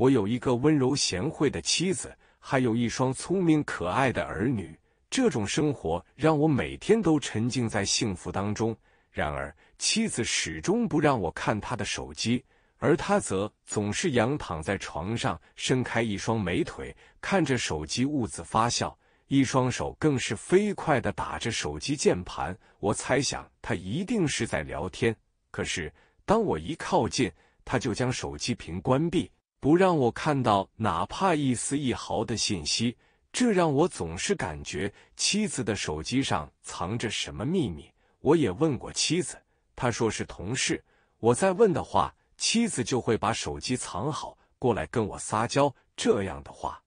我有一个温柔贤惠的妻子，还有一双聪明可爱的儿女。这种生活让我每天都沉浸在幸福当中。然而，妻子始终不让我看她的手机，而她则总是仰躺在床上，伸开一双美腿，看着手机兀自发笑，一双手更是飞快的打着手机键盘。我猜想她一定是在聊天。可是，当我一靠近，他就将手机屏关闭。不让我看到哪怕一丝一毫的信息，这让我总是感觉妻子的手机上藏着什么秘密。我也问过妻子，她说是同事。我再问的话，妻子就会把手机藏好，过来跟我撒娇。这样的话，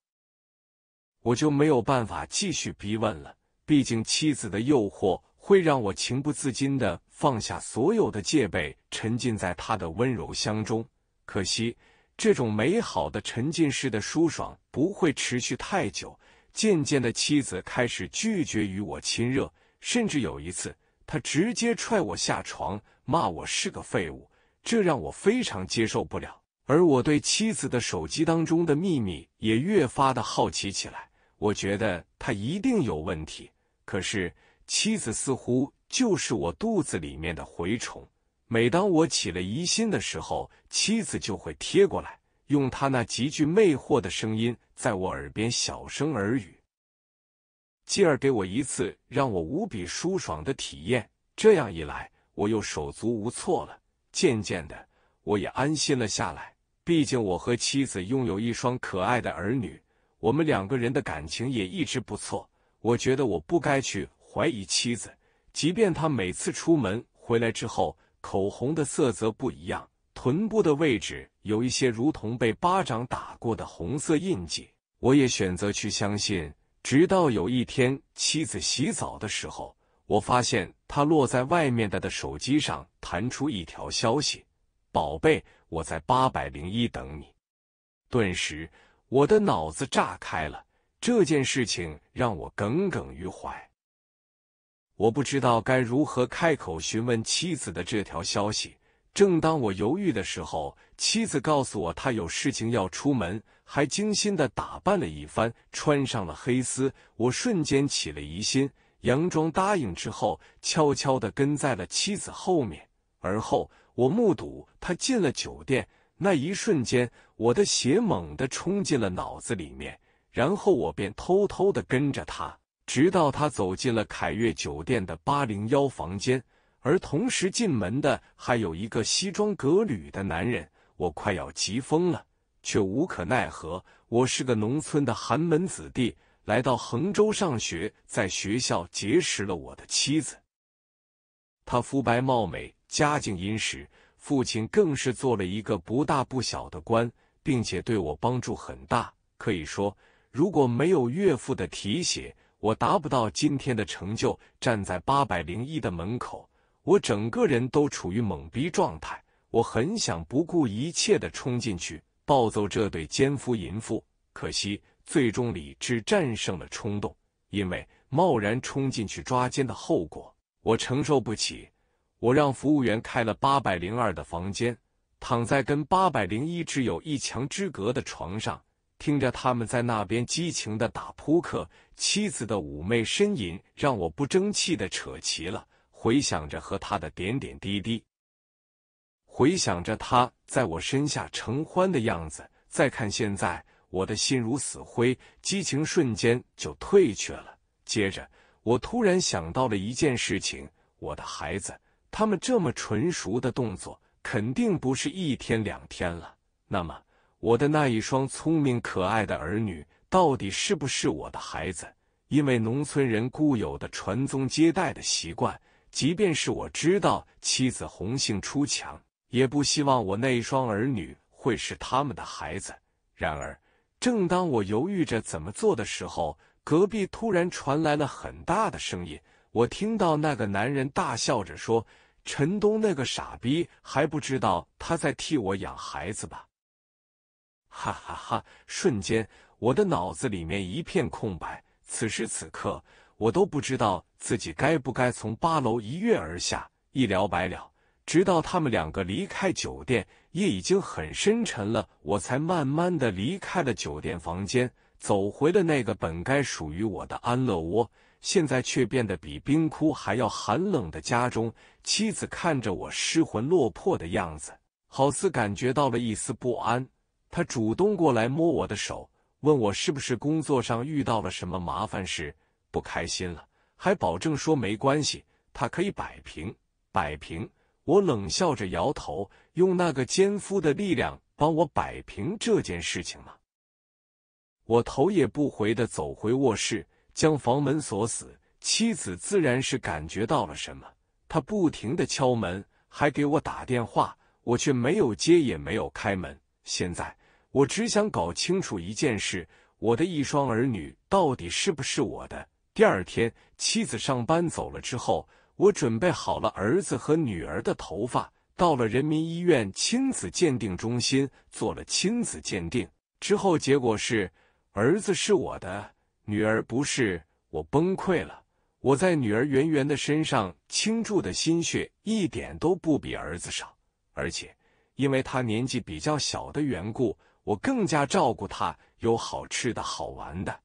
我就没有办法继续逼问了。毕竟妻子的诱惑会让我情不自禁的放下所有的戒备，沉浸在她的温柔乡中。可惜。这种美好的沉浸式的舒爽不会持续太久，渐渐的妻子开始拒绝与我亲热，甚至有一次，他直接踹我下床，骂我是个废物，这让我非常接受不了。而我对妻子的手机当中的秘密也越发的好奇起来，我觉得她一定有问题，可是妻子似乎就是我肚子里面的蛔虫。每当我起了疑心的时候，妻子就会贴过来，用她那极具魅惑的声音在我耳边小声耳语，继而给我一次让我无比舒爽的体验。这样一来，我又手足无措了。渐渐的，我也安心了下来。毕竟我和妻子拥有一双可爱的儿女，我们两个人的感情也一直不错。我觉得我不该去怀疑妻子，即便她每次出门回来之后。口红的色泽不一样，臀部的位置有一些如同被巴掌打过的红色印记。我也选择去相信，直到有一天妻子洗澡的时候，我发现她落在外面的的手机上弹出一条消息：“宝贝，我在八百零一等你。”顿时，我的脑子炸开了。这件事情让我耿耿于怀。我不知道该如何开口询问妻子的这条消息。正当我犹豫的时候，妻子告诉我她有事情要出门，还精心的打扮了一番，穿上了黑丝。我瞬间起了疑心，佯装答应之后，悄悄的跟在了妻子后面。而后，我目睹她进了酒店，那一瞬间，我的血猛地冲进了脑子里面。然后，我便偷偷的跟着她。直到他走进了凯悦酒店的八零1房间，而同时进门的还有一个西装革履的男人。我快要急疯了，却无可奈何。我是个农村的寒门子弟，来到杭州上学，在学校结识了我的妻子。她肤白貌美，家境殷实，父亲更是做了一个不大不小的官，并且对我帮助很大。可以说，如果没有岳父的提携，我达不到今天的成就，站在八百零一的门口，我整个人都处于懵逼状态。我很想不顾一切的冲进去暴揍这对奸夫淫妇，可惜最终理智战胜了冲动，因为贸然冲进去抓奸的后果我承受不起。我让服务员开了八百零二的房间，躺在跟八百零一只有一墙之隔的床上。听着他们在那边激情的打扑克，妻子的妩媚呻吟让我不争气的扯齐了，回想着和他的点点滴滴，回想着他在我身下承欢的样子。再看现在，我的心如死灰，激情瞬间就退却了。接着，我突然想到了一件事情：我的孩子，他们这么纯熟的动作，肯定不是一天两天了。那么。我的那一双聪明可爱的儿女到底是不是我的孩子？因为农村人固有的传宗接代的习惯，即便是我知道妻子红杏出墙，也不希望我那一双儿女会是他们的孩子。然而，正当我犹豫着怎么做的时候，隔壁突然传来了很大的声音。我听到那个男人大笑着说：“陈东那个傻逼还不知道他在替我养孩子吧？”哈哈哈！瞬间，我的脑子里面一片空白。此时此刻，我都不知道自己该不该从八楼一跃而下，一了百了。直到他们两个离开酒店，夜已经很深沉了，我才慢慢的离开了酒店房间，走回了那个本该属于我的安乐窝，现在却变得比冰窟还要寒冷的家中。妻子看着我失魂落魄的样子，好似感觉到了一丝不安。他主动过来摸我的手，问我是不是工作上遇到了什么麻烦事，不开心了，还保证说没关系，他可以摆平摆平。我冷笑着摇头，用那个奸夫的力量帮我摆平这件事情吗？我头也不回的走回卧室，将房门锁死。妻子自然是感觉到了什么，他不停的敲门，还给我打电话，我却没有接，也没有开门。现在。我只想搞清楚一件事：我的一双儿女到底是不是我的？第二天，妻子上班走了之后，我准备好了儿子和女儿的头发，到了人民医院亲子鉴定中心做了亲子鉴定。之后结果是儿子是我的，女儿不是。我崩溃了。我在女儿圆圆的身上倾注的心血一点都不比儿子少，而且因为她年纪比较小的缘故。我更加照顾他，有好吃的好玩的，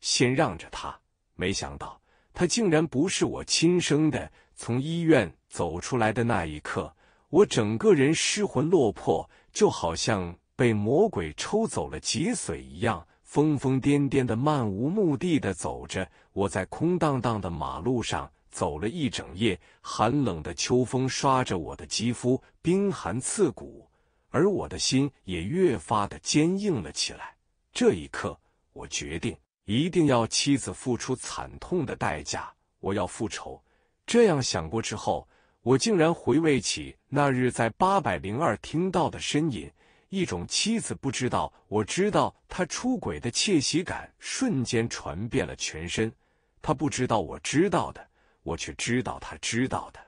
先让着他。没想到他竟然不是我亲生的。从医院走出来的那一刻，我整个人失魂落魄，就好像被魔鬼抽走了脊髓一样，疯疯癫癫的，漫无目的的走着。我在空荡荡的马路上走了一整夜，寒冷的秋风刷着我的肌肤，冰寒刺骨。而我的心也越发的坚硬了起来。这一刻，我决定一定要妻子付出惨痛的代价。我要复仇。这样想过之后，我竟然回味起那日在八百零二听到的呻吟，一种妻子不知道，我知道他出轨的窃喜感瞬间传遍了全身。他不知道，我知道的，我却知道他知道的。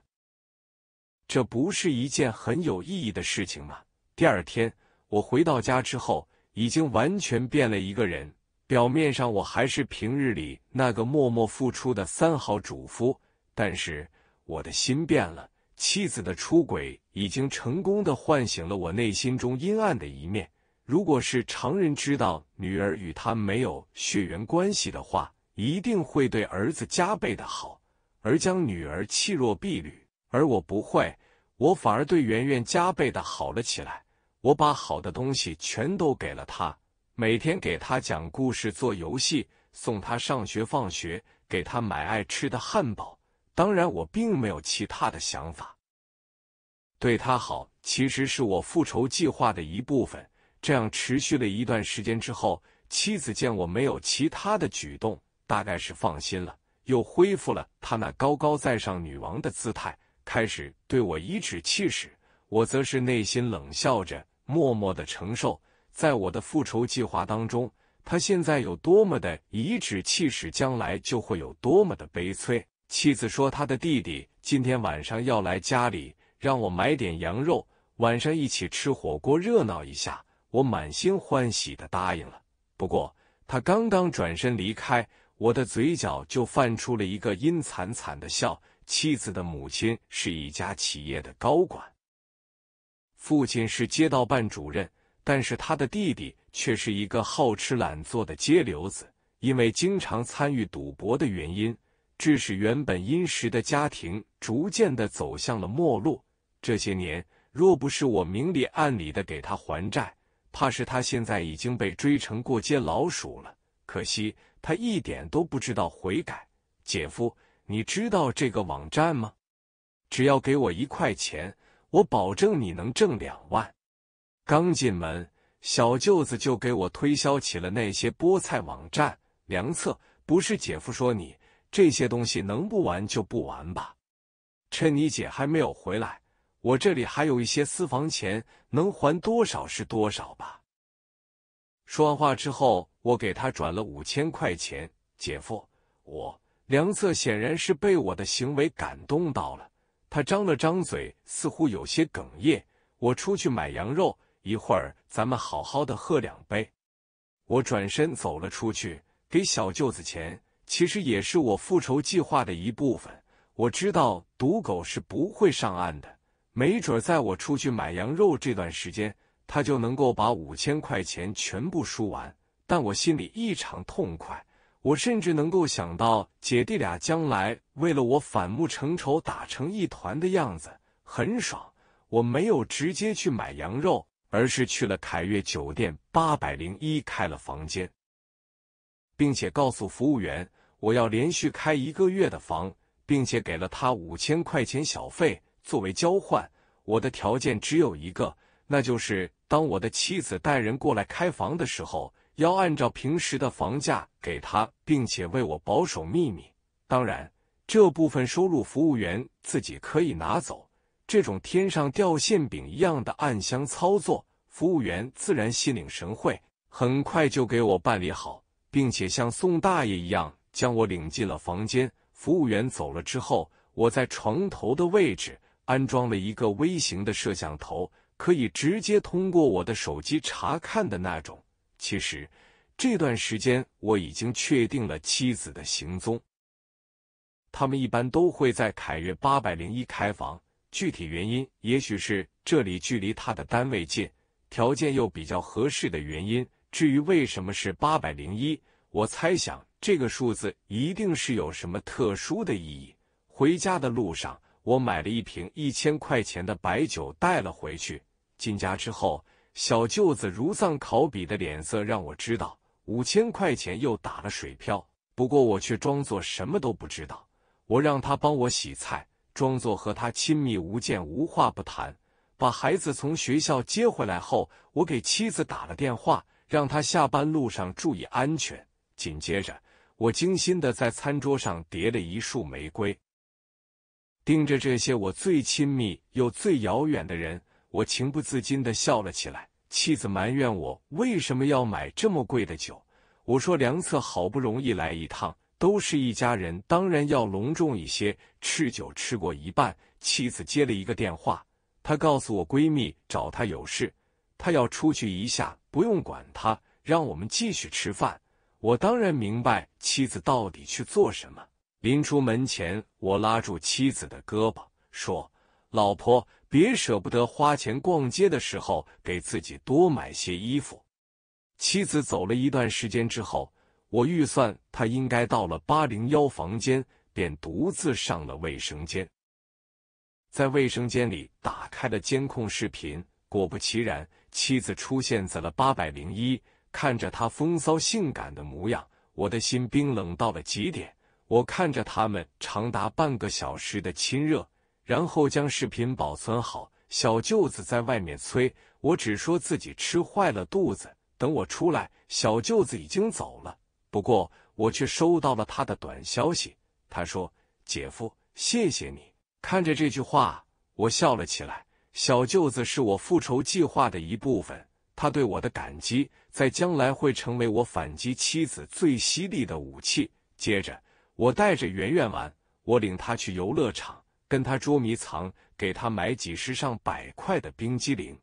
这不是一件很有意义的事情吗？第二天，我回到家之后，已经完全变了一个人。表面上我还是平日里那个默默付出的三好主妇，但是我的心变了。妻子的出轨已经成功的唤醒了我内心中阴暗的一面。如果是常人知道女儿与他没有血缘关系的话，一定会对儿子加倍的好，而将女儿弃若敝履。而我不会，我反而对圆圆加倍的好了起来。我把好的东西全都给了他，每天给他讲故事、做游戏，送他上学、放学，给他买爱吃的汉堡。当然，我并没有其他的想法，对他好其实是我复仇计划的一部分。这样持续了一段时间之后，妻子见我没有其他的举动，大概是放心了，又恢复了她那高高在上女王的姿态，开始对我颐指气使。我则是内心冷笑着。默默的承受，在我的复仇计划当中，他现在有多么的颐指气使，将来就会有多么的悲催。妻子说，他的弟弟今天晚上要来家里，让我买点羊肉，晚上一起吃火锅，热闹一下。我满心欢喜的答应了。不过他刚刚转身离开，我的嘴角就泛出了一个阴惨惨的笑。妻子的母亲是一家企业的高管。父亲是街道办主任，但是他的弟弟却是一个好吃懒做的街流子。因为经常参与赌博的原因，致使原本殷实的家庭逐渐的走向了没落。这些年，若不是我明里暗里的给他还债，怕是他现在已经被追成过街老鼠了。可惜他一点都不知道悔改。姐夫，你知道这个网站吗？只要给我一块钱。我保证你能挣两万。刚进门，小舅子就给我推销起了那些菠菜网站。良策，不是姐夫说你这些东西能不玩就不玩吧？趁你姐还没有回来，我这里还有一些私房钱，能还多少是多少吧。说完话之后，我给他转了五千块钱。姐夫，我良策显然是被我的行为感动到了。他张了张嘴，似乎有些哽咽。我出去买羊肉，一会儿咱们好好的喝两杯。我转身走了出去，给小舅子钱，其实也是我复仇计划的一部分。我知道赌狗是不会上岸的，没准在我出去买羊肉这段时间，他就能够把五千块钱全部输完。但我心里异常痛快。我甚至能够想到姐弟俩将来为了我反目成仇、打成一团的样子，很爽。我没有直接去买羊肉，而是去了凯悦酒店八百零一开了房间，并且告诉服务员我要连续开一个月的房，并且给了他五千块钱小费作为交换。我的条件只有一个，那就是当我的妻子带人过来开房的时候。要按照平时的房价给他，并且为我保守秘密。当然，这部分收入服务员自己可以拿走。这种天上掉馅饼一样的暗箱操作，服务员自然心领神会，很快就给我办理好，并且像宋大爷一样将我领进了房间。服务员走了之后，我在床头的位置安装了一个微型的摄像头，可以直接通过我的手机查看的那种。其实这段时间我已经确定了妻子的行踪。他们一般都会在凯悦八百零一开房，具体原因也许是这里距离他的单位近，条件又比较合适的原因。至于为什么是八百零一，我猜想这个数字一定是有什么特殊的意义。回家的路上，我买了一瓶一千块钱的白酒带了回去。进家之后。小舅子如丧考妣的脸色让我知道五千块钱又打了水漂。不过我却装作什么都不知道。我让他帮我洗菜，装作和他亲密无间，无话不谈。把孩子从学校接回来后，我给妻子打了电话，让他下班路上注意安全。紧接着，我精心的在餐桌上叠了一束玫瑰，盯着这些我最亲密又最遥远的人。我情不自禁地笑了起来。妻子埋怨我为什么要买这么贵的酒。我说：“梁策好不容易来一趟，都是一家人，当然要隆重一些。”吃酒吃过一半，妻子接了一个电话，她告诉我闺蜜找她有事，她要出去一下，不用管她，让我们继续吃饭。我当然明白妻子到底去做什么。临出门前，我拉住妻子的胳膊说。老婆，别舍不得花钱。逛街的时候，给自己多买些衣服。妻子走了一段时间之后，我预算她应该到了八零幺房间，便独自上了卫生间。在卫生间里打开了监控视频，果不其然，妻子出现在了八百零一。看着他风骚性感的模样，我的心冰冷到了极点。我看着他们长达半个小时的亲热。然后将视频保存好。小舅子在外面催我，只说自己吃坏了肚子。等我出来，小舅子已经走了。不过我却收到了他的短消息，他说：“姐夫，谢谢你。”看着这句话，我笑了起来。小舅子是我复仇计划的一部分，他对我的感激在将来会成为我反击妻子最犀利的武器。接着，我带着圆圆玩，我领他去游乐场。跟他捉迷藏，给他买几十上百块的冰激凌，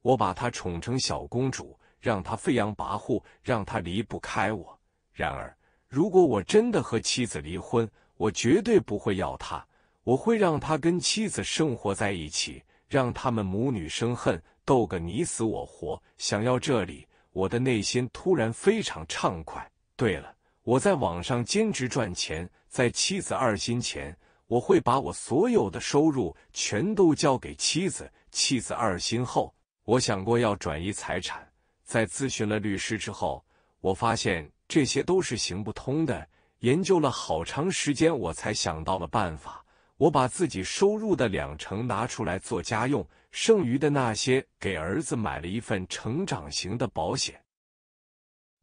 我把他宠成小公主，让他飞扬跋扈，让他离不开我。然而，如果我真的和妻子离婚，我绝对不会要他，我会让他跟妻子生活在一起，让他们母女生恨，斗个你死我活。想要这里，我的内心突然非常畅快。对了，我在网上兼职赚钱，在妻子二心前。我会把我所有的收入全都交给妻子。妻子二婚后，我想过要转移财产，在咨询了律师之后，我发现这些都是行不通的。研究了好长时间，我才想到了办法。我把自己收入的两成拿出来做家用，剩余的那些给儿子买了一份成长型的保险。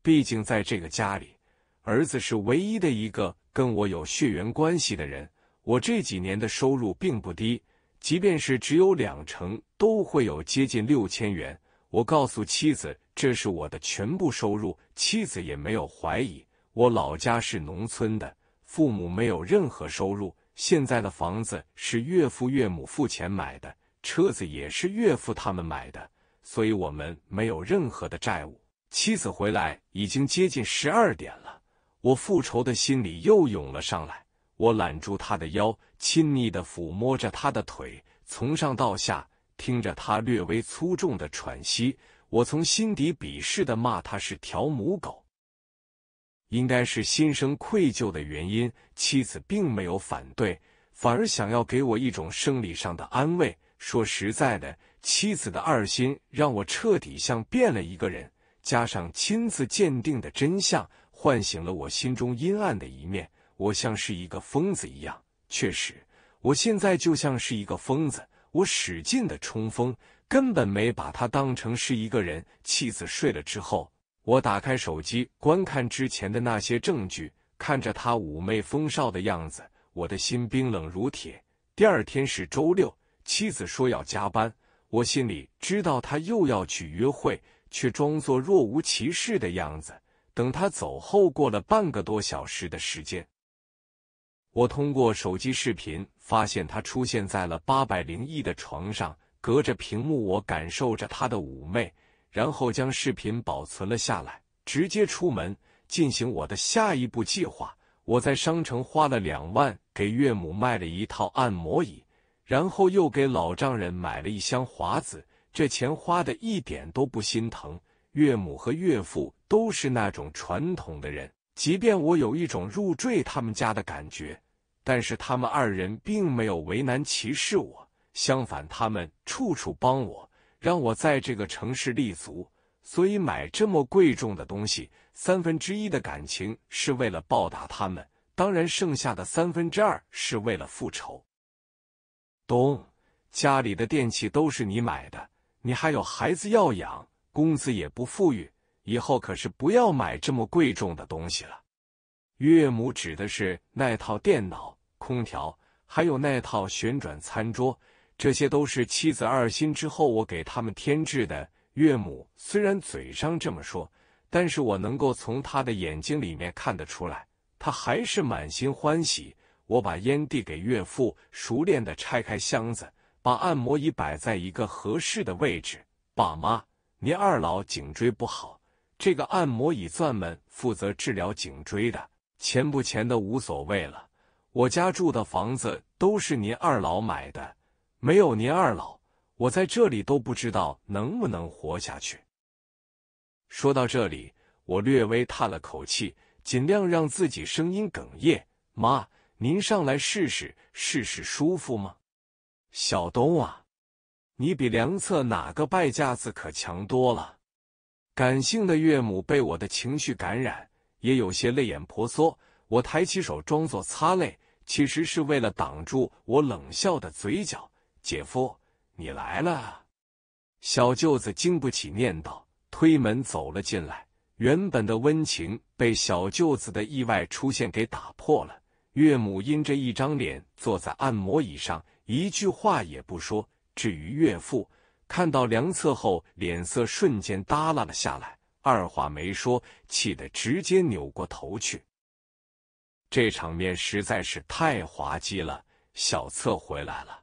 毕竟在这个家里，儿子是唯一的一个跟我有血缘关系的人。我这几年的收入并不低，即便是只有两成，都会有接近六千元。我告诉妻子，这是我的全部收入，妻子也没有怀疑。我老家是农村的，父母没有任何收入，现在的房子是岳父岳母付钱买的，车子也是岳父他们买的，所以我们没有任何的债务。妻子回来已经接近十二点了，我复仇的心理又涌了上来。我揽住他的腰，亲昵的抚摸着他的腿，从上到下，听着他略微粗重的喘息。我从心底鄙视的骂他是条母狗。应该是心生愧疚的原因，妻子并没有反对，反而想要给我一种生理上的安慰。说实在的，妻子的二心让我彻底像变了一个人。加上亲自鉴定的真相，唤醒了我心中阴暗的一面。我像是一个疯子一样，确实，我现在就像是一个疯子。我使劲的冲锋，根本没把他当成是一个人。妻子睡了之后，我打开手机观看之前的那些证据，看着他妩媚风少的样子，我的心冰冷如铁。第二天是周六，妻子说要加班，我心里知道他又要去约会，却装作若无其事的样子。等他走后，过了半个多小时的时间。我通过手机视频发现他出现在了八百零一的床上，隔着屏幕我感受着他的妩媚，然后将视频保存了下来，直接出门进行我的下一步计划。我在商城花了两万给岳母买了一套按摩椅，然后又给老丈人买了一箱华子，这钱花的一点都不心疼。岳母和岳父都是那种传统的人，即便我有一种入赘他们家的感觉。但是他们二人并没有为难歧视我，相反，他们处处帮我，让我在这个城市立足。所以买这么贵重的东西，三分之一的感情是为了报答他们，当然剩下的三分之二是为了复仇。东，家里的电器都是你买的，你还有孩子要养，工资也不富裕，以后可是不要买这么贵重的东西了。岳母指的是那套电脑。空调，还有那套旋转餐桌，这些都是妻子二心之后我给他们添置的。岳母虽然嘴上这么说，但是我能够从他的眼睛里面看得出来，他还是满心欢喜。我把烟递给岳父，熟练的拆开箱子，把按摩椅摆在一个合适的位置。爸妈，您二老颈椎不好，这个按摩椅钻们负责治疗颈椎的，钱不钱的无所谓了。我家住的房子都是您二老买的，没有您二老，我在这里都不知道能不能活下去。说到这里，我略微叹了口气，尽量让自己声音哽咽。妈，您上来试试，试试舒服吗？小东啊，你比梁策哪个败架子可强多了。感性的岳母被我的情绪感染，也有些泪眼婆娑。我抬起手，装作擦泪。其实是为了挡住我冷笑的嘴角，姐夫，你来了。小舅子经不起念叨，推门走了进来。原本的温情被小舅子的意外出现给打破了。岳母阴着一张脸坐在按摩椅上，一句话也不说。至于岳父，看到梁策后，脸色瞬间耷拉了下来，二话没说，气得直接扭过头去。这场面实在是太滑稽了。小策回来了，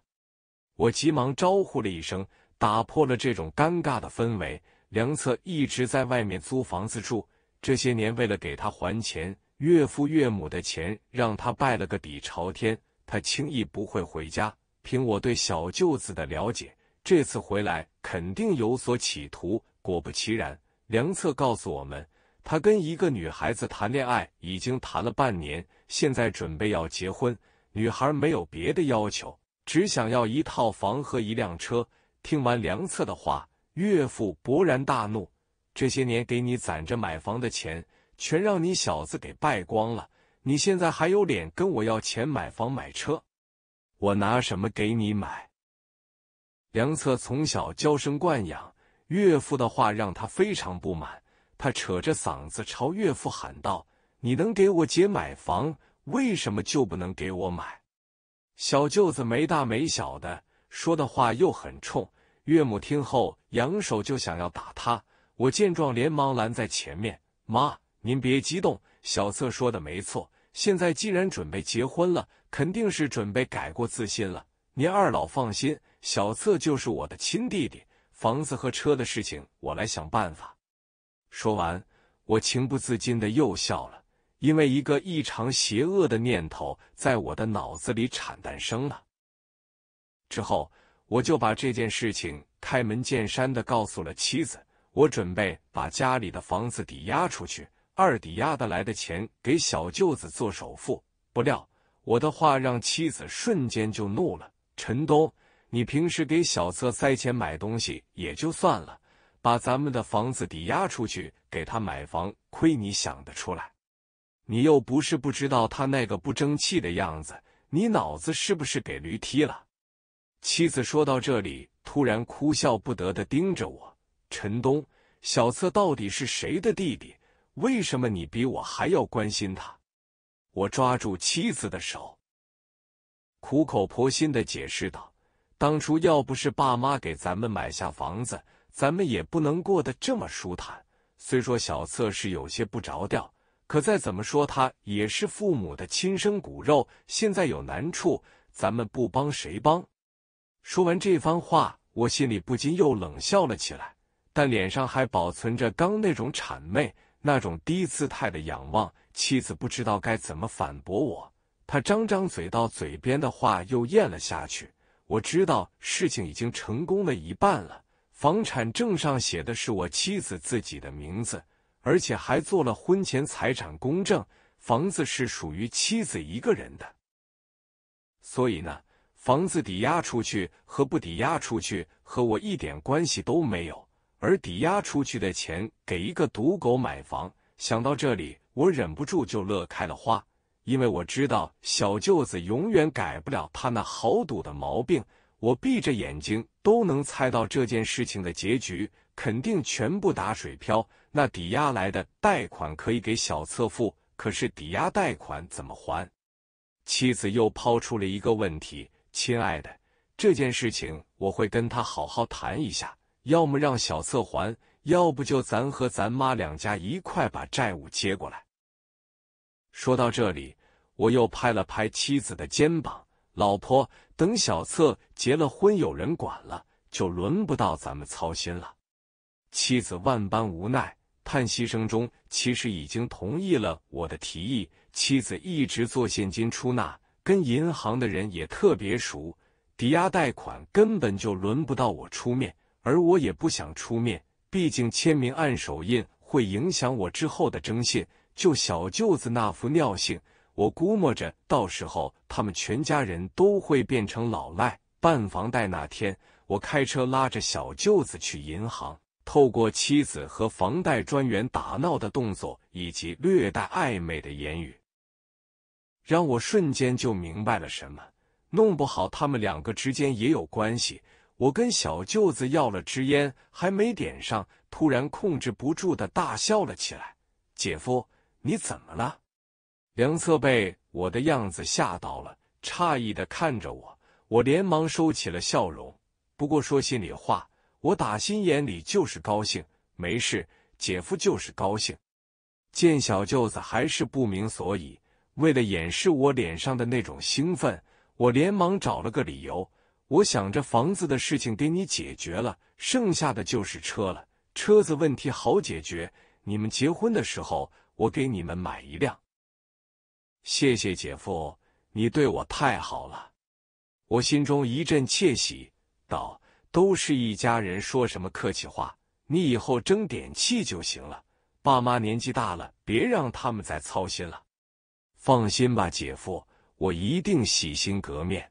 我急忙招呼了一声，打破了这种尴尬的氛围。梁策一直在外面租房子住，这些年为了给他还钱，岳父岳母的钱让他败了个底朝天，他轻易不会回家。凭我对小舅子的了解，这次回来肯定有所企图。果不其然，梁策告诉我们，他跟一个女孩子谈恋爱，已经谈了半年。现在准备要结婚，女孩没有别的要求，只想要一套房和一辆车。听完梁策的话，岳父勃然大怒：“这些年给你攒着买房的钱，全让你小子给败光了，你现在还有脸跟我要钱买房买车？我拿什么给你买？”梁策从小娇生惯养，岳父的话让他非常不满，他扯着嗓子朝岳父喊道。你能给我姐买房，为什么就不能给我买？小舅子没大没小的，说的话又很冲。岳母听后扬手就想要打他，我见状连忙拦在前面：“妈，您别激动。小策说的没错，现在既然准备结婚了，肯定是准备改过自新了。您二老放心，小策就是我的亲弟弟，房子和车的事情我来想办法。”说完，我情不自禁的又笑了。因为一个异常邪恶的念头在我的脑子里产诞生了，之后我就把这件事情开门见山的告诉了妻子。我准备把家里的房子抵押出去，二抵押的来的钱给小舅子做首付。不料我的话让妻子瞬间就怒了：“陈东，你平时给小策塞钱买东西也就算了，把咱们的房子抵押出去给他买房，亏你想得出来！”你又不是不知道他那个不争气的样子，你脑子是不是给驴踢了？妻子说到这里，突然哭笑不得的盯着我：“陈东，小策到底是谁的弟弟？为什么你比我还要关心他？”我抓住妻子的手，苦口婆心的解释道：“当初要不是爸妈给咱们买下房子，咱们也不能过得这么舒坦。虽说小策是有些不着调。”可再怎么说，他也是父母的亲生骨肉，现在有难处，咱们不帮谁帮？说完这番话，我心里不禁又冷笑了起来，但脸上还保存着刚那种谄媚、那种低姿态的仰望。妻子不知道该怎么反驳我，她张张嘴，到嘴边的话又咽了下去。我知道事情已经成功了一半了，房产证上写的是我妻子自己的名字。而且还做了婚前财产公证，房子是属于妻子一个人的。所以呢，房子抵押出去和不抵押出去和我一点关系都没有。而抵押出去的钱给一个赌狗买房，想到这里，我忍不住就乐开了花。因为我知道小舅子永远改不了他那豪赌的毛病，我闭着眼睛都能猜到这件事情的结局，肯定全部打水漂。那抵押来的贷款可以给小策付，可是抵押贷款怎么还？妻子又抛出了一个问题：“亲爱的，这件事情我会跟他好好谈一下，要么让小策还，要不就咱和咱妈两家一块把债务接过来。”说到这里，我又拍了拍妻子的肩膀：“老婆，等小策结了婚，有人管了，就轮不到咱们操心了。”妻子万般无奈。叹息声中，其实已经同意了我的提议。妻子一直做现金出纳，跟银行的人也特别熟。抵押贷款根本就轮不到我出面，而我也不想出面，毕竟签名按手印会影响我之后的征信。就小舅子那副尿性，我估摸着到时候他们全家人都会变成老赖。办房贷那天，我开车拉着小舅子去银行。透过妻子和房贷专员打闹的动作以及略带暧昧的言语，让我瞬间就明白了什么。弄不好他们两个之间也有关系。我跟小舅子要了支烟，还没点上，突然控制不住的大笑了起来。姐夫，你怎么了？梁策被我的样子吓到了，诧异的看着我。我连忙收起了笑容，不过说心里话。我打心眼里就是高兴，没事，姐夫就是高兴。见小舅子还是不明所以，为了掩饰我脸上的那种兴奋，我连忙找了个理由。我想着房子的事情给你解决了，剩下的就是车了，车子问题好解决。你们结婚的时候，我给你们买一辆。谢谢姐夫，你对我太好了。我心中一阵窃喜，道。都是一家人，说什么客气话？你以后争点气就行了。爸妈年纪大了，别让他们再操心了。放心吧，姐夫，我一定洗心革面。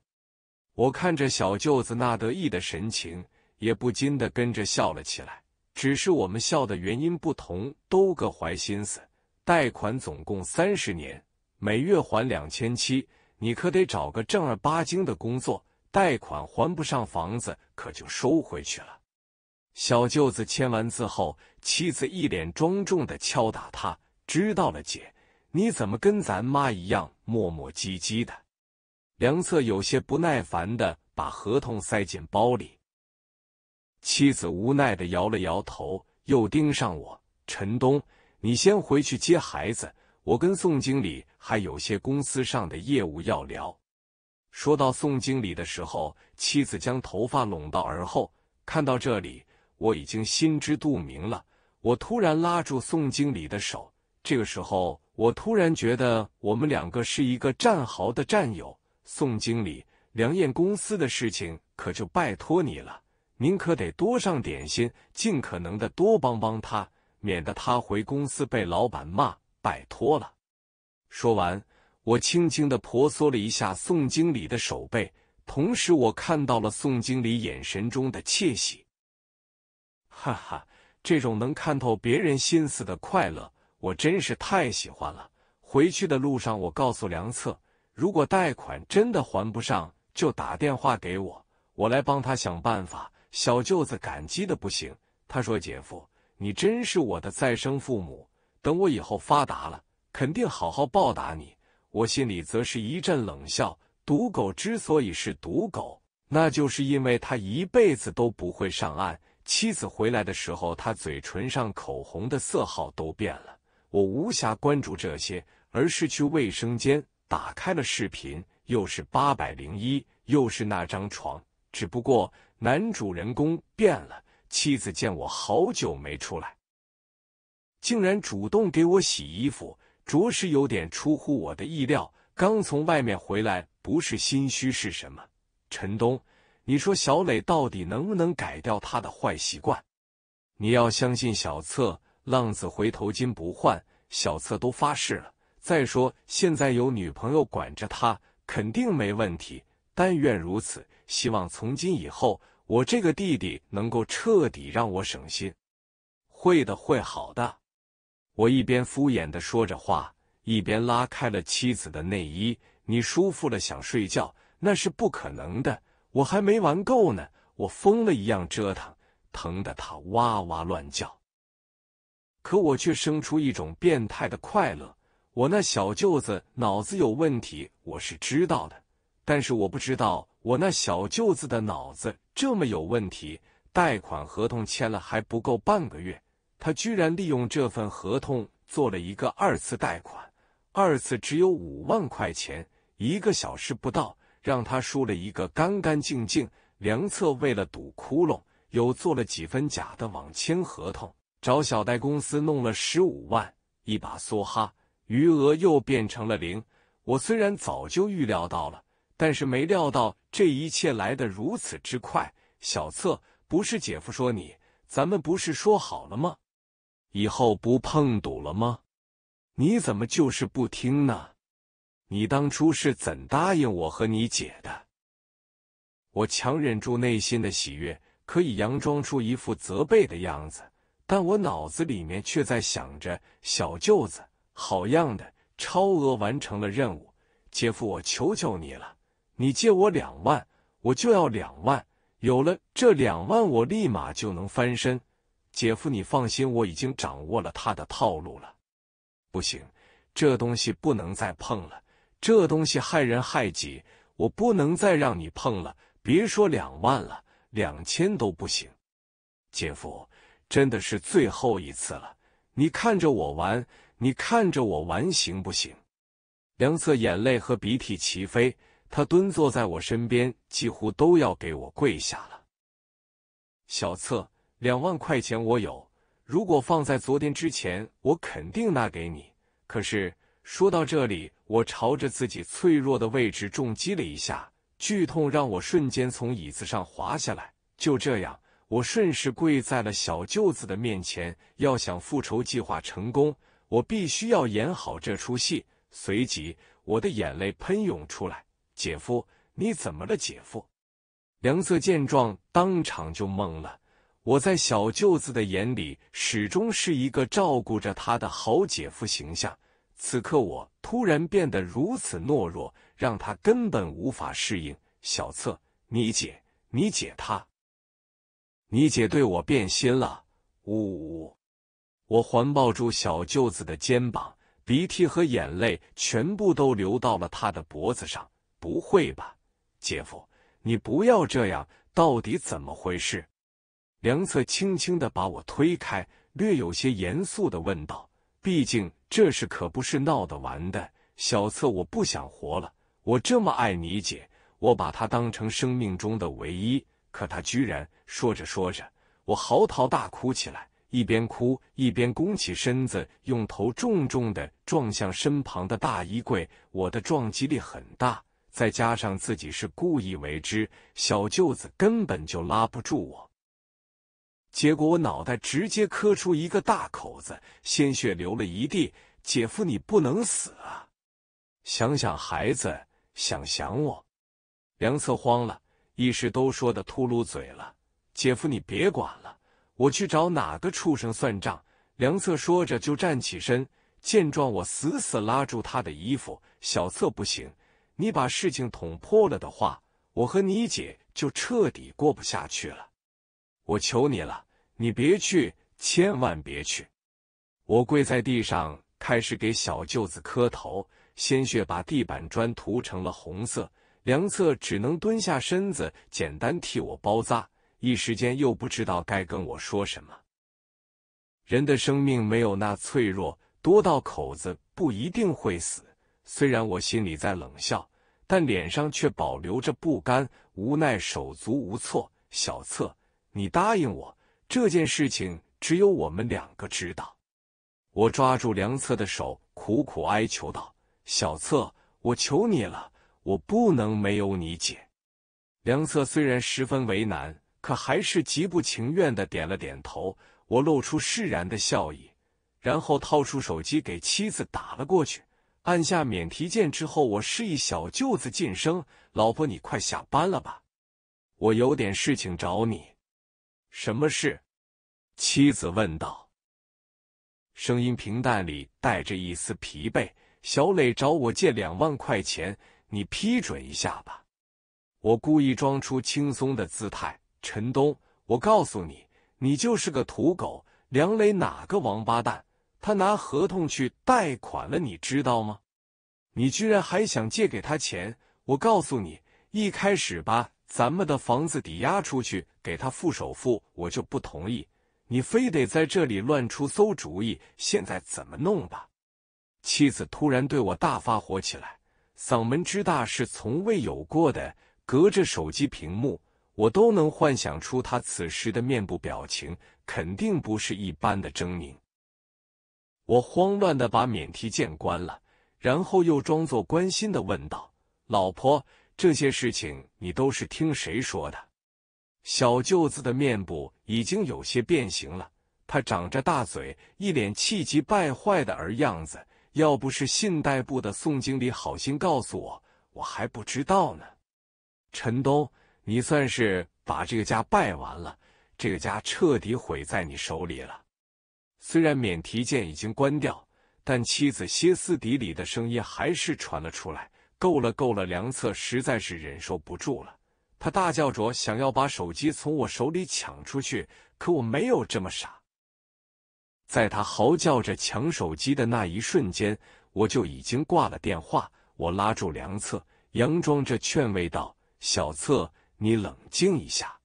我看着小舅子那得意的神情，也不禁的跟着笑了起来。只是我们笑的原因不同，都各怀心思。贷款总共三十年，每月还两千七，你可得找个正儿八经的工作。贷款还不上，房子可就收回去了。小舅子签完字后，妻子一脸庄重的敲打他：“知道了，姐，你怎么跟咱妈一样磨磨唧唧的？”梁策有些不耐烦的把合同塞进包里，妻子无奈的摇了摇头，又盯上我：“陈东，你先回去接孩子，我跟宋经理还有些公司上的业务要聊。”说到宋经理的时候，妻子将头发拢到耳后。看到这里，我已经心知肚明了。我突然拉住宋经理的手，这个时候，我突然觉得我们两个是一个战壕的战友。宋经理，梁燕公司的事情可就拜托你了，您可得多上点心，尽可能的多帮帮他，免得他回公司被老板骂。拜托了。说完。我轻轻的婆娑了一下宋经理的手背，同时我看到了宋经理眼神中的窃喜。哈哈，这种能看透别人心思的快乐，我真是太喜欢了。回去的路上，我告诉梁策，如果贷款真的还不上，就打电话给我，我来帮他想办法。小舅子感激的不行，他说：“姐夫，你真是我的再生父母，等我以后发达了，肯定好好报答你。”我心里则是一阵冷笑。赌狗之所以是赌狗，那就是因为他一辈子都不会上岸。妻子回来的时候，他嘴唇上口红的色号都变了。我无暇关注这些，而是去卫生间打开了视频。又是八百零一，又是那张床，只不过男主人公变了。妻子见我好久没出来，竟然主动给我洗衣服。着实有点出乎我的意料，刚从外面回来，不是心虚是什么？陈东，你说小磊到底能不能改掉他的坏习惯？你要相信小策，浪子回头金不换，小策都发誓了。再说现在有女朋友管着他，肯定没问题。但愿如此，希望从今以后，我这个弟弟能够彻底让我省心。会的，会好的。我一边敷衍的说着话，一边拉开了妻子的内衣。你舒服了想睡觉？那是不可能的，我还没玩够呢！我疯了一样折腾，疼得他哇哇乱叫。可我却生出一种变态的快乐。我那小舅子脑子有问题，我是知道的，但是我不知道我那小舅子的脑子这么有问题。贷款合同签了还不够半个月。他居然利用这份合同做了一个二次贷款，二次只有五万块钱，一个小时不到，让他输了一个干干净净。梁策为了堵窟窿，又做了几分假的网签合同，找小贷公司弄了十五万一把梭哈，余额又变成了零。我虽然早就预料到了，但是没料到这一切来得如此之快。小策，不是姐夫说你，咱们不是说好了吗？以后不碰赌了吗？你怎么就是不听呢？你当初是怎答应我和你姐的？我强忍住内心的喜悦，可以佯装出一副责备的样子，但我脑子里面却在想着：小舅子，好样的，超额完成了任务。姐夫，我求求你了，你借我两万，我就要两万。有了这两万，我立马就能翻身。姐夫，你放心，我已经掌握了他的套路了。不行，这东西不能再碰了，这东西害人害己，我不能再让你碰了。别说两万了，两千都不行。姐夫，真的是最后一次了，你看着我玩，你看着我玩，行不行？梁策眼泪和鼻涕齐飞，他蹲坐在我身边，几乎都要给我跪下了。小策。两万块钱我有，如果放在昨天之前，我肯定拿给你。可是说到这里，我朝着自己脆弱的位置重击了一下，剧痛让我瞬间从椅子上滑下来。就这样，我顺势跪在了小舅子的面前。要想复仇计划成功，我必须要演好这出戏。随即，我的眼泪喷涌出来。姐夫，你怎么了？姐夫，梁策见状，当场就懵了。我在小舅子的眼里始终是一个照顾着他的好姐夫形象。此刻我突然变得如此懦弱，让他根本无法适应。小策，你姐，你姐她，你姐对我变心了！呜呜！我环抱住小舅子的肩膀，鼻涕和眼泪全部都流到了他的脖子上。不会吧，姐夫，你不要这样！到底怎么回事？梁策轻轻的把我推开，略有些严肃的问道：“毕竟这事可不是闹得玩的。”小策，我不想活了！我这么爱你姐，我把她当成生命中的唯一，可她居然……说着说着，我嚎啕大哭起来，一边哭一边弓起身子，用头重重的撞向身旁的大衣柜。我的撞击力很大，再加上自己是故意为之，小舅子根本就拉不住我。结果我脑袋直接磕出一个大口子，鲜血流了一地。姐夫，你不能死啊！想想孩子，想想我。梁策慌了，一时都说的秃噜嘴了。姐夫，你别管了，我去找哪个畜生算账。梁策说着就站起身。见状，我死死拉住他的衣服。小策不行，你把事情捅破了的话，我和你姐就彻底过不下去了。我求你了，你别去，千万别去！我跪在地上，开始给小舅子磕头，鲜血把地板砖涂成了红色。梁策只能蹲下身子，简单替我包扎，一时间又不知道该跟我说什么。人的生命没有那脆弱，多道口子不一定会死。虽然我心里在冷笑，但脸上却保留着不甘、无奈、手足无措。小策。你答应我，这件事情只有我们两个知道。我抓住梁策的手，苦苦哀求道：“小策，我求你了，我不能没有你姐。”梁策虽然十分为难，可还是极不情愿的点了点头。我露出释然的笑意，然后掏出手机给妻子打了过去，按下免提键之后，我示意小舅子晋升：“老婆，你快下班了吧？我有点事情找你。”什么事？妻子问道，声音平淡里带着一丝疲惫。小磊找我借两万块钱，你批准一下吧。我故意装出轻松的姿态。陈东，我告诉你，你就是个土狗。梁磊哪个王八蛋，他拿合同去贷款了，你知道吗？你居然还想借给他钱？我告诉你，一开始吧。咱们的房子抵押出去给他付首付，我就不同意。你非得在这里乱出馊主意，现在怎么弄吧？妻子突然对我大发火起来，嗓门之大是从未有过的。隔着手机屏幕，我都能幻想出他此时的面部表情，肯定不是一般的狰狞。我慌乱的把免提键关了，然后又装作关心的问道：“老婆。”这些事情你都是听谁说的？小舅子的面部已经有些变形了，他长着大嘴，一脸气急败坏的儿样子。要不是信贷部的宋经理好心告诉我，我还不知道呢。陈东，你算是把这个家败完了，这个家彻底毁在你手里了。虽然免提键已经关掉，但妻子歇斯底里的声音还是传了出来。够了够了！梁策实在是忍受不住了，他大叫着想要把手机从我手里抢出去，可我没有这么傻。在他嚎叫着抢手机的那一瞬间，我就已经挂了电话。我拉住梁策，佯装着劝慰道：“小策，你冷静一下，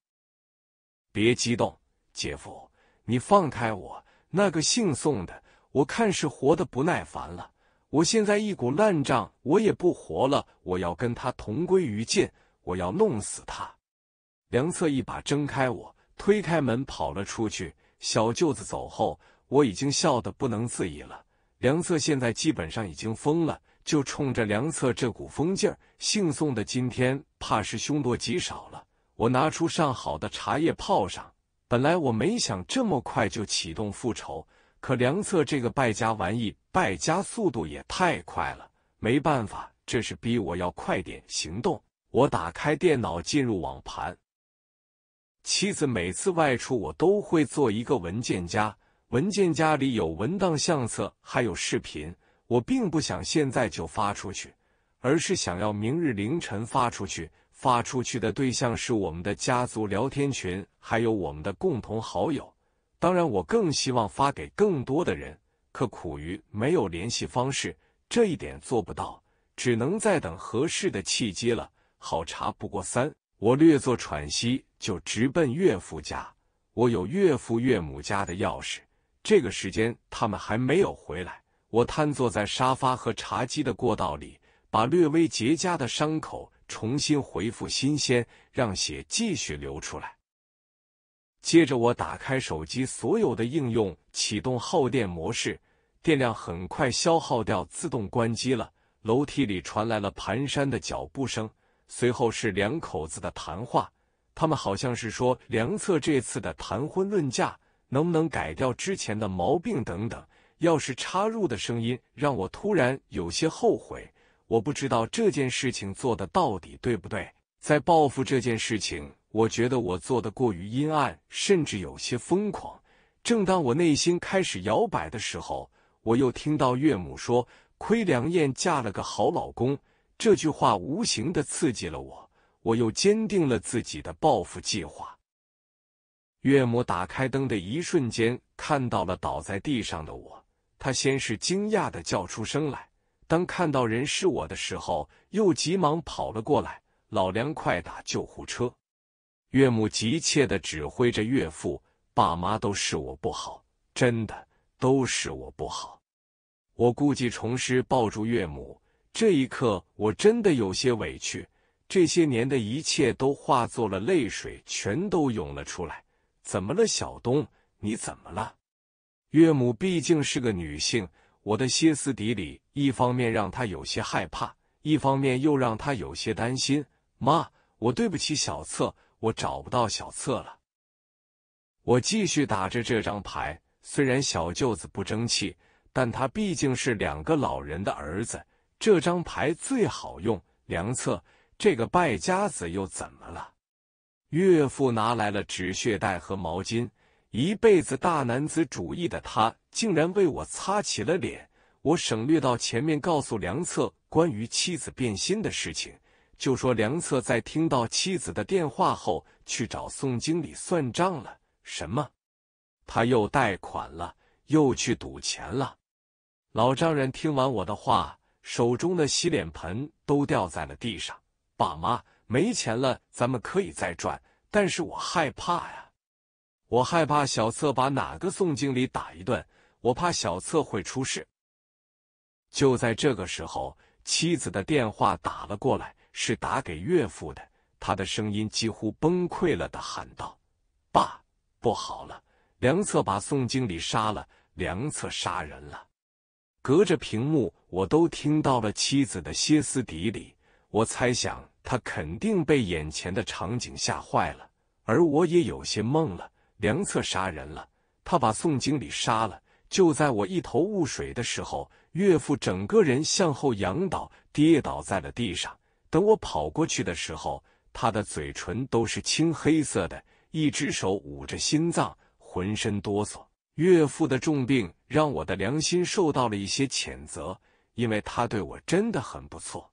别激动。姐夫，你放开我。那个姓宋的，我看是活的不耐烦了。”我现在一股烂账，我也不活了，我要跟他同归于尽，我要弄死他。梁策一把挣开我，推开门跑了出去。小舅子走后，我已经笑得不能自已了。梁策现在基本上已经疯了，就冲着梁策这股疯劲儿，姓宋的今天怕是凶多吉少了。我拿出上好的茶叶泡上，本来我没想这么快就启动复仇。可梁策这个败家玩意，败家速度也太快了，没办法，这是逼我要快点行动。我打开电脑，进入网盘。妻子每次外出，我都会做一个文件夹，文件夹里有文档、相册，还有视频。我并不想现在就发出去，而是想要明日凌晨发出去。发出去的对象是我们的家族聊天群，还有我们的共同好友。当然，我更希望发给更多的人，可苦于没有联系方式，这一点做不到，只能再等合适的契机了。好茶不过三，我略作喘息，就直奔岳父家。我有岳父岳母家的钥匙，这个时间他们还没有回来。我瘫坐在沙发和茶几的过道里，把略微结痂的伤口重新恢复新鲜，让血继续流出来。接着我打开手机所有的应用，启动耗电模式，电量很快消耗掉，自动关机了。楼梯里传来了蹒跚的脚步声，随后是两口子的谈话，他们好像是说梁策这次的谈婚论嫁能不能改掉之前的毛病等等。要是插入的声音，让我突然有些后悔。我不知道这件事情做的到底对不对，在报复这件事情。我觉得我做的过于阴暗，甚至有些疯狂。正当我内心开始摇摆的时候，我又听到岳母说：“亏梁燕嫁了个好老公。”这句话无形的刺激了我，我又坚定了自己的报复计划。岳母打开灯的一瞬间，看到了倒在地上的我，她先是惊讶的叫出声来，当看到人是我的时候，又急忙跑了过来：“老梁，快打救护车！”岳母急切地指挥着岳父，爸妈都是我不好，真的都是我不好。我故技重施抱住岳母，这一刻我真的有些委屈，这些年的一切都化作了泪水，全都涌了出来。怎么了，小东？你怎么了？岳母毕竟是个女性，我的歇斯底里一方面让她有些害怕，一方面又让她有些担心。妈，我对不起小策。我找不到小策了，我继续打着这张牌。虽然小舅子不争气，但他毕竟是两个老人的儿子，这张牌最好用。良策，这个败家子又怎么了？岳父拿来了止血带和毛巾，一辈子大男子主义的他，竟然为我擦起了脸。我省略到前面告诉梁策关于妻子变心的事情。就说梁策在听到妻子的电话后去找宋经理算账了。什么？他又贷款了，又去赌钱了。老丈人听完我的话，手中的洗脸盆都掉在了地上。爸妈，没钱了，咱们可以再赚，但是我害怕呀，我害怕小策把哪个宋经理打一顿，我怕小策会出事。就在这个时候，妻子的电话打了过来。是打给岳父的，他的声音几乎崩溃了的喊道：“爸，不好了，梁策把宋经理杀了，梁策杀人了！”隔着屏幕，我都听到了妻子的歇斯底里。我猜想他肯定被眼前的场景吓坏了，而我也有些懵了。梁策杀人了，他把宋经理杀了。就在我一头雾水的时候，岳父整个人向后仰倒，跌倒在了地上。等我跑过去的时候，他的嘴唇都是青黑色的，一只手捂着心脏，浑身哆嗦。岳父的重病让我的良心受到了一些谴责，因为他对我真的很不错。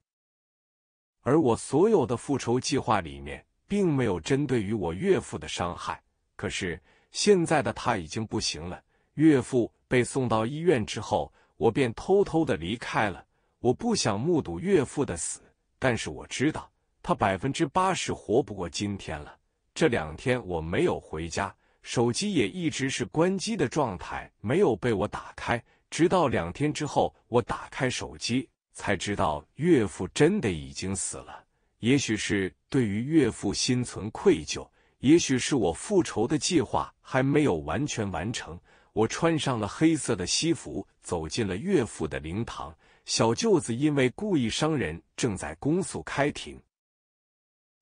而我所有的复仇计划里面，并没有针对于我岳父的伤害。可是现在的他已经不行了。岳父被送到医院之后，我便偷偷的离开了。我不想目睹岳父的死。但是我知道他百分之八十活不过今天了。这两天我没有回家，手机也一直是关机的状态，没有被我打开。直到两天之后，我打开手机，才知道岳父真的已经死了。也许是对于岳父心存愧疚，也许是我复仇的计划还没有完全完成，我穿上了黑色的西服，走进了岳父的灵堂。小舅子因为故意伤人正在公诉开庭，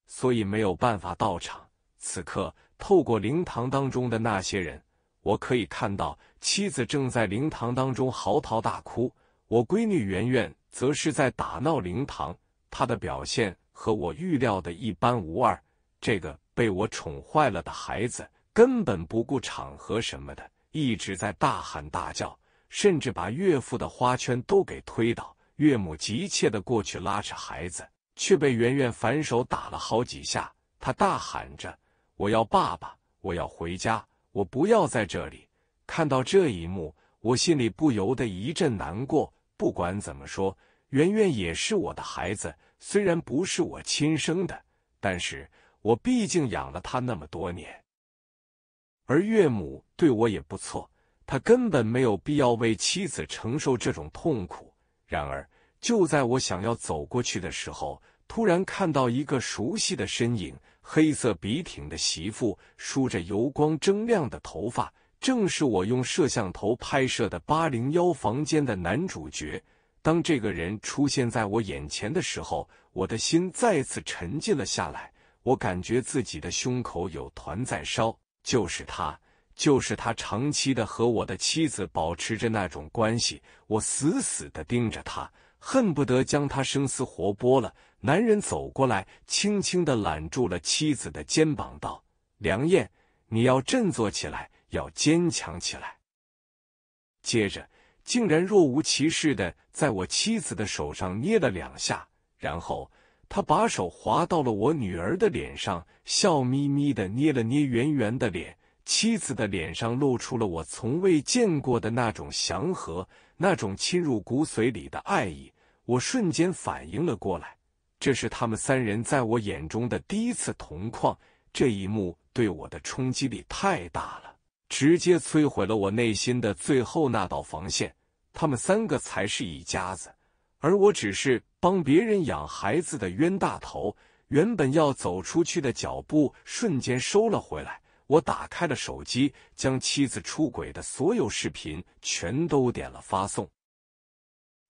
所以没有办法到场。此刻透过灵堂当中的那些人，我可以看到妻子正在灵堂当中嚎啕大哭，我闺女圆圆则是在打闹灵堂，她的表现和我预料的一般无二。这个被我宠坏了的孩子，根本不顾场合什么的，一直在大喊大叫。甚至把岳父的花圈都给推倒，岳母急切的过去拉扯孩子，却被圆圆反手打了好几下。他大喊着：“我要爸爸，我要回家，我不要在这里！”看到这一幕，我心里不由得一阵难过。不管怎么说，圆圆也是我的孩子，虽然不是我亲生的，但是我毕竟养了他那么多年，而岳母对我也不错。他根本没有必要为妻子承受这种痛苦。然而，就在我想要走过去的时候，突然看到一个熟悉的身影，黑色笔挺的媳妇，梳着油光铮亮的头发，正是我用摄像头拍摄的八零幺房间的男主角。当这个人出现在我眼前的时候，我的心再次沉寂了下来。我感觉自己的胸口有团在烧，就是他。就是他长期的和我的妻子保持着那种关系，我死死的盯着他，恨不得将他生撕活剥了。男人走过来，轻轻的揽住了妻子的肩膀，道：“梁燕，你要振作起来，要坚强起来。”接着，竟然若无其事的在我妻子的手上捏了两下，然后他把手滑到了我女儿的脸上，笑眯眯的捏了捏圆圆的脸。妻子的脸上露出了我从未见过的那种祥和，那种侵入骨髓里的爱意。我瞬间反应了过来，这是他们三人在我眼中的第一次同框。这一幕对我的冲击力太大了，直接摧毁了我内心的最后那道防线。他们三个才是一家子，而我只是帮别人养孩子的冤大头。原本要走出去的脚步瞬间收了回来。我打开了手机，将妻子出轨的所有视频全都点了发送。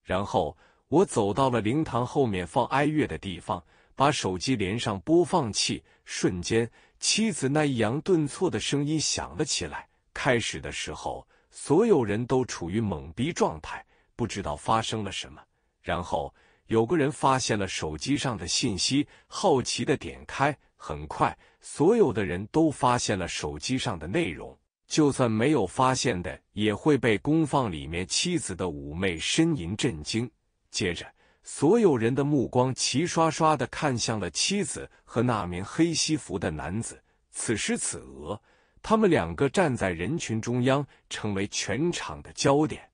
然后我走到了灵堂后面放哀乐的地方，把手机连上播放器。瞬间，妻子那抑扬顿挫的声音响了起来。开始的时候，所有人都处于懵逼状态，不知道发生了什么。然后有个人发现了手机上的信息，好奇的点开，很快。所有的人都发现了手机上的内容，就算没有发现的，也会被公放里面妻子的妩媚呻吟震惊。接着，所有人的目光齐刷刷的看向了妻子和那名黑西服的男子。此时此额，他们两个站在人群中央，成为全场的焦点。